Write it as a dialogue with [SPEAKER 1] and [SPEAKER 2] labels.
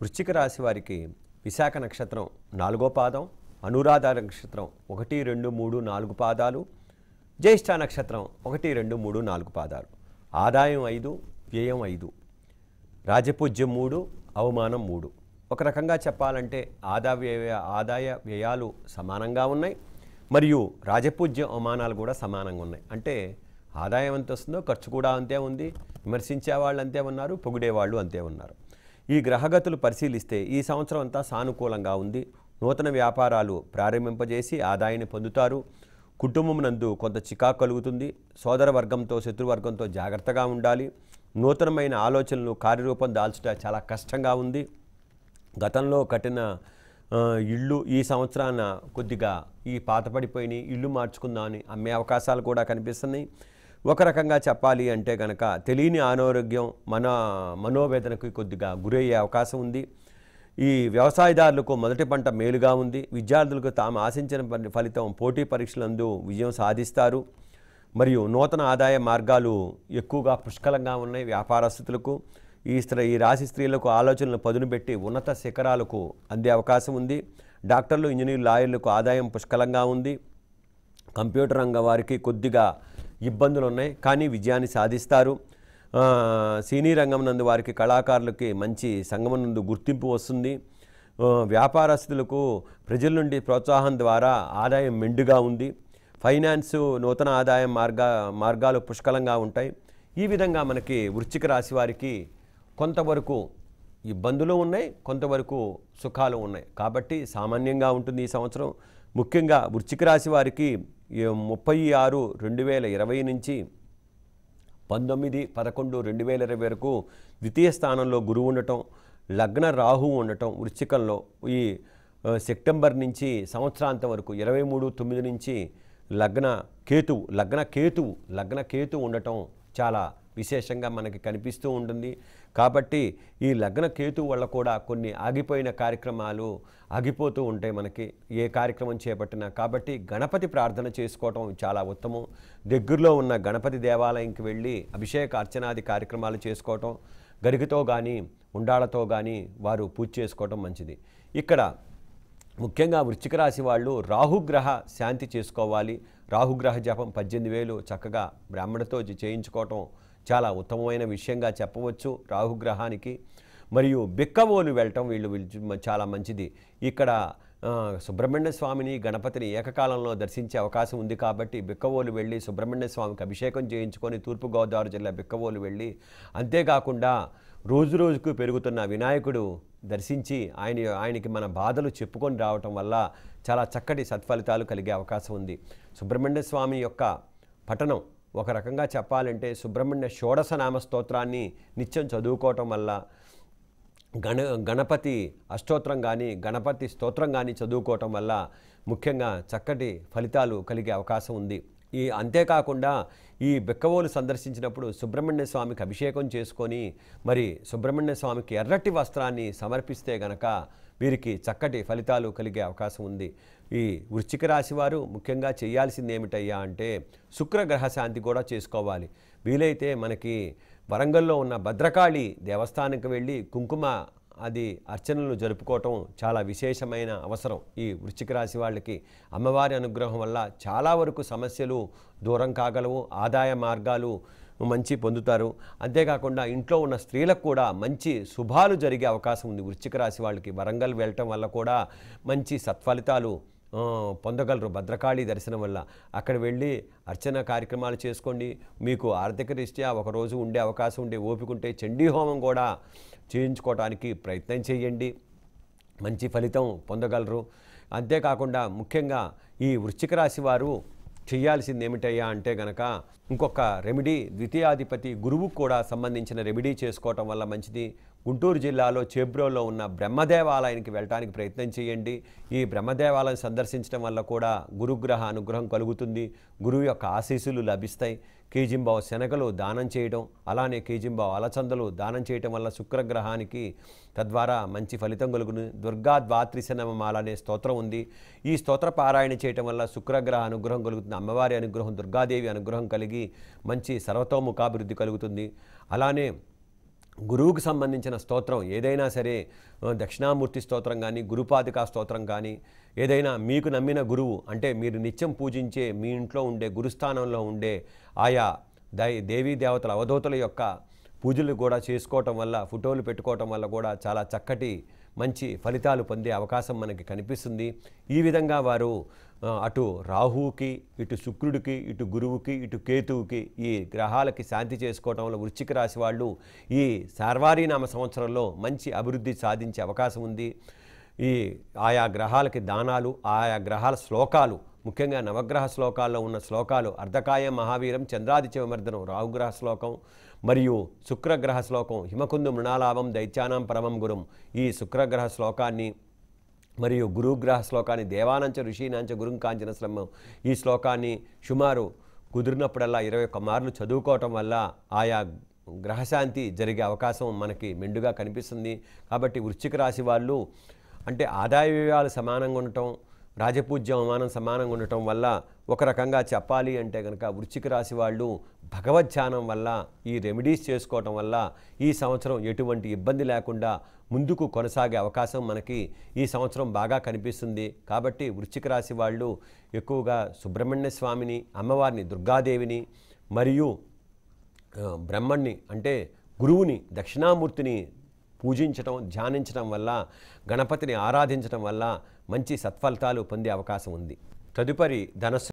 [SPEAKER 1] వృశ్చిక రాశి వారికి విశాఖ నక్షత్రం నాలుగో పాదం అనురాధ నక్షత్రం ఒకటి రెండు మూడు నాలుగు పాదాలు జ్యేష్ఠ నక్షత్రం ఒకటి రెండు మూడు నాలుగు పాదాలు ఆదాయం ఐదు వ్యయం ఐదు రాజపూజ్యం మూడు అవమానం మూడు ఒక రకంగా చెప్పాలంటే ఆదా వ్యయ ఆదాయ వ్యయాలు సమానంగా ఉన్నాయి మరియు రాజపూజ్య అవమానాలు కూడా సమానంగా ఉన్నాయి అంటే ఆదాయం ఎంత వస్తుందో ఖర్చు కూడా అంతే ఉంది విమర్శించే వాళ్ళు అంతే ఉన్నారు పొగిడేవాళ్ళు అంతే ఉన్నారు ఈ గ్రహగతులు పరిశీలిస్తే ఈ సంవత్సరం అంతా సానుకూలంగా ఉంది నూతన వ్యాపారాలు ప్రారంభింపజేసి ఆదాయాన్ని పొందుతారు కుటుంబం నందు కొంత చికాకు కలుగుతుంది సోదర వర్గంతో శత్రువర్గంతో జాగ్రత్తగా ఉండాలి నూతనమైన ఆలోచనలు కార్యరూపం దాల్చుట చాలా కష్టంగా ఉంది గతంలో కట్టిన ఇళ్ళు ఈ సంవత్సరాన కొద్దిగా ఈ పాతపడిపోయినాయి ఇల్లు మార్చుకుందామని అమ్మే అవకాశాలు కూడా కనిపిస్తున్నాయి ఒక రకంగా చెప్పాలి అంటే కనుక తెలియని అనారోగ్యం మన మనోవేదనకు కొద్దిగా గురయ్యే అవకాశం ఉంది ఈ వ్యవసాయదారులకు మొదటి పంట మేలుగా ఉంది విద్యార్థులకు తాము ఆశించిన ఫలితం పోటీ పరీక్షలందు విజయం సాధిస్తారు మరియు నూతన ఆదాయ మార్గాలు ఎక్కువగా పుష్కలంగా ఉన్నాయి వ్యాపారస్తులకు ఈ స్త్రీ ఈ రాశి స్త్రీలకు ఆలోచనలు పదును పెట్టి ఉన్నత శిఖరాలకు అందే అవకాశం ఉంది డాక్టర్లు ఇంజనీర్లు లాయర్లకు ఆదాయం పుష్కలంగా ఉంది కంప్యూటర్ రంగ వారికి కొద్దిగా ఇబ్బందులు ఉన్నాయి కానీ విజయాన్ని సాధిస్తారు సినీ రంగం నందు వారికి కళాకారులకి మంచి సంగమం నందు గుర్తింపు వస్తుంది వ్యాపారస్తులకు ప్రజల నుండి ప్రోత్సాహం ద్వారా ఆదాయం మెండుగా ఉంది ఫైనాన్స్ నూతన ఆదాయం మార్గా మార్గాలు పుష్కలంగా ఉంటాయి ఈ విధంగా మనకి వృశ్చిక రాశి వారికి కొంతవరకు ఇబ్బందులు ఉన్నాయి కొంతవరకు సుఖాలు ఉన్నాయి కాబట్టి సామాన్యంగా ఉంటుంది ఈ సంవత్సరం ముఖ్యంగా వృశ్చిక రాశి వారికి ముప్పై ఆరు రెండు వేల ఇరవై నుంచి పంతొమ్మిది పదకొండు రెండు వేల ఇరవై వరకు ద్వితీయ స్థానంలో గురువు ఉండటం లగ్న రాహు ఉండటం వృశ్చికంలో ఈ సెప్టెంబర్ నుంచి సంవత్సరాంతం వరకు ఇరవై మూడు తొమ్మిది నుంచి లగ్న కేతువు లగ్న కేతువు లగ్న కేతువు ఉండటం చాలా విశేషంగా మనకి కనిపిస్తూ ఉంటుంది కాబట్టి ఈ లగ్న కేతు వల్ల కూడా కొన్ని ఆగిపోయిన కార్యక్రమాలు ఆగిపోతూ ఉంటాయి మనకి ఏ కార్యక్రమం చేపట్టినా కాబట్టి గణపతి ప్రార్థన చేసుకోవటం చాలా ఉత్తమం దగ్గరలో ఉన్న గణపతి దేవాలయంకి వెళ్ళి అభిషేక అర్చనాది కార్యక్రమాలు చేసుకోవటం గరిగతో కానీ ఉండాలతో కానీ వారు పూజ చేసుకోవటం మంచిది ఇక్కడ ముఖ్యంగా వృశ్చిక రాశి వాళ్ళు రాహుగ్రహ శాంతి చేసుకోవాలి రాహుగ్రహ జపం పద్దెనిమిది వేలు చక్కగా బ్రాహ్మణతో చేయించుకోవటం చాలా ఉత్తమమైన విషయంగా చెప్పవచ్చు రాహుగ్రహానికి మరియు బిక్కవోలు వెళ్ళటం వీళ్ళు చాలా మంచిది ఇక్కడ సుబ్రహ్మణ్య స్వామిని గణపతిని ఏకకాలంలో దర్శించే అవకాశం ఉంది కాబట్టి బిక్కవోలు వెళ్ళి సుబ్రహ్మణ్య స్వామికి అభిషేకం చేయించుకొని తూర్పుగోదావరి జిల్లా బిక్కవోలు వెళ్ళి అంతేకాకుండా రోజు రోజుకు పెరుగుతున్న వినాయకుడు దర్శించి ఆయన ఆయనకి మన బాధలు చెప్పుకొని రావటం వల్ల చాలా చక్కటి సత్ఫలితాలు కలిగే అవకాశం ఉంది సుబ్రహ్మణ్య స్వామి యొక్క పఠనం ఒక రకంగా చెప్పాలంటే సుబ్రహ్మణ్య షోడశ నామ స్తోత్రాన్ని నిత్యం చదువుకోవటం వల్ల గణ గణపతి అష్టోత్రం కానీ గణపతి స్తోత్రం కానీ చదువుకోవటం వల్ల ముఖ్యంగా చక్కటి ఫలితాలు కలిగే అవకాశం ఉంది ఈ అంతేకాకుండా ఈ బిక్కవోలు సందర్శించినప్పుడు సుబ్రహ్మణ్య స్వామికి అభిషేకం చేసుకొని మరి సుబ్రహ్మణ్య స్వామికి ఎర్రటి వస్త్రాన్ని సమర్పిస్తే గనక వీరికి చక్కటి ఫలితాలు కలిగే అవకాశం ఉంది ఈ వృశ్చిక రాశి వారు ముఖ్యంగా చేయాల్సింది ఏమిటయ్యా అంటే శుక్రగ్రహ శాంతి కూడా చేసుకోవాలి వీలైతే మనకి వరంగల్లో ఉన్న భద్రకాళి దేవస్థానానికి వెళ్ళి కుంకుమ అది అర్చనలు జరుపుకోవటం చాలా విశేషమైన అవసరం ఈ వృశ్చిక రాశి వాళ్ళకి అమ్మవారి అనుగ్రహం వల్ల చాలా వరకు సమస్యలు దూరం కాగలవు ఆదాయ మార్గాలు మంచి పొందుతారు అంతేకాకుండా ఇంట్లో ఉన్న స్త్రీలకు కూడా మంచి శుభాలు జరిగే అవకాశం ఉంది వృశ్చిక రాశి వాళ్ళకి వరంగల్ వెళ్ళటం వల్ల కూడా మంచి సత్ఫలితాలు పొందగలరు భద్రకాళి దర్శనం వల్ల అక్కడ వెళ్ళి అర్చన కార్యక్రమాలు చేసుకోండి మీకు ఆర్థిక దృష్ట్యా ఒకరోజు ఉండే అవకాశం ఉండే ఓపిక ఉంటే చండీ హోమం కూడా చేయించుకోవడానికి ప్రయత్నం చేయండి మంచి ఫలితం పొందగలరు అంతేకాకుండా ముఖ్యంగా ఈ వృశ్చిక రాశి వారు చేయాల్సింది ఏమిటయ్యా అంటే గనక ఇంకొక రెమెడీ ద్వితీయాధిపతి గురువుకు కూడా సంబంధించిన రెమెడీ చేసుకోవటం వల్ల మంచిది గుంటూరు జిల్లాలో చేబ్రోలో ఉన్న బ్రహ్మదేవాలయానికి వెళ్ళడానికి ప్రయత్నం చేయండి ఈ బ్రహ్మదేవాలయం సందర్శించడం వల్ల కూడా గురుగ్రహ అనుగ్రహం కలుగుతుంది గురువు యొక్క ఆశీస్సులు లభిస్తాయి కేజింబావు శనగలు దానం చేయడం అలానే కేజింబావు అలచందలు దానం చేయడం వల్ల శుక్రగ్రహానికి తద్వారా మంచి ఫలితం కలుగును దుర్గా ద్వాత్రిశనమాల అనే స్తోత్రం ఉంది ఈ స్తోత్ర పారాయణ చేయటం వల్ల శుక్రగ్రహ అనుగ్రహం కలుగుతుంది అమ్మవారి అనుగ్రహం దుర్గాదేవి అనుగ్రహం కలిగి మంచి సర్వతోముఖాభివృద్ధి కలుగుతుంది అలానే గురువుకు సంబంధించిన స్తోత్రం ఏదైనా సరే దక్షిణామూర్తి స్తోత్రం కానీ గురుపాదికా స్తోత్రం కానీ ఏదైనా మీకు నమ్మిన గురువు అంటే మీరు నిత్యం పూజించే మీ ఇంట్లో ఉండే గురుస్థానంలో ఉండే ఆయా దై దేవీ దేవతల అవధూతల యొక్క పూజలు కూడా చేసుకోవటం వల్ల ఫోటోలు పెట్టుకోవటం వల్ల కూడా చాలా చక్కటి మంచి ఫలితాలు పొందే అవకాశం మనకి కనిపిస్తుంది ఈ విధంగా వారు అటు రాహువుకి ఇటు శుక్రుడికి ఇటు గురువుకి ఇటు కేతువుకి ఈ గ్రహాలకి శాంతి చేసుకోవడంలో వృశ్చిక రాశి వాళ్ళు ఈ సార్వారీనామ సంవత్సరంలో మంచి అభివృద్ధి సాధించే అవకాశం ఉంది ఈ ఆయా గ్రహాలకి దానాలు ఆయా గ్రహాల శ్లోకాలు ముఖ్యంగా నవగ్రహ శ్లోకాల్లో ఉన్న శ్లోకాలు అర్ధకాయ మహావీరం చంద్రాదిత్యమర్దనం రాహుగ్రహ శ్లోకం మరియు శుక్రగ్రహ శ్లోకం హిమకుందు మృణాలాభం దైత్యానం పరమం గురుం ఈ శుక్రగ్రహ శ్లోకాన్ని మరియు గురుగ్రహ శ్లోకాన్ని దేవానంచ ఋషీనాంచ గురుం కాంచన శ్రమం ఈ శ్లోకాన్ని సుమారు కుదిరినప్పుడల్లా ఇరవై ఒక్క మార్లు చదువుకోవటం వల్ల ఆయా గ్రహశాంతి జరిగే అవకాశం మనకి మెండుగా కనిపిస్తుంది కాబట్టి వృశ్చిక రాశి వాళ్ళు అంటే ఆదాయ వ్యయాలు సమానంగా ఉండటం రాజపూజ్యం అవమానం సమానంగా ఉండటం వల్ల ఒక రకంగా చెప్పాలి అంటే కనుక వృచ్చిక రాశి వాళ్ళు భగవద్ధ్యానం వల్ల ఈ రెమెడీస్ చేసుకోవటం వల్ల ఈ సంవత్సరం ఎటువంటి ఇబ్బంది లేకుండా ముందుకు కొనసాగే అవకాశం మనకి ఈ సంవత్సరం బాగా కనిపిస్తుంది కాబట్టి వృచ్చిక రాశి వాళ్ళు ఎక్కువగా సుబ్రహ్మణ్య స్వామిని అమ్మవారిని దుర్గాదేవిని మరియు బ్రహ్మణ్ణి అంటే గురువుని దక్షిణామూర్తిని పూజించడం ధ్యానించడం వల్ల గణపతిని ఆరాధించడం వల్ల మంచి సత్ఫలితాలు పొందే అవకాశం ఉంది తదుపరి ధనస్సు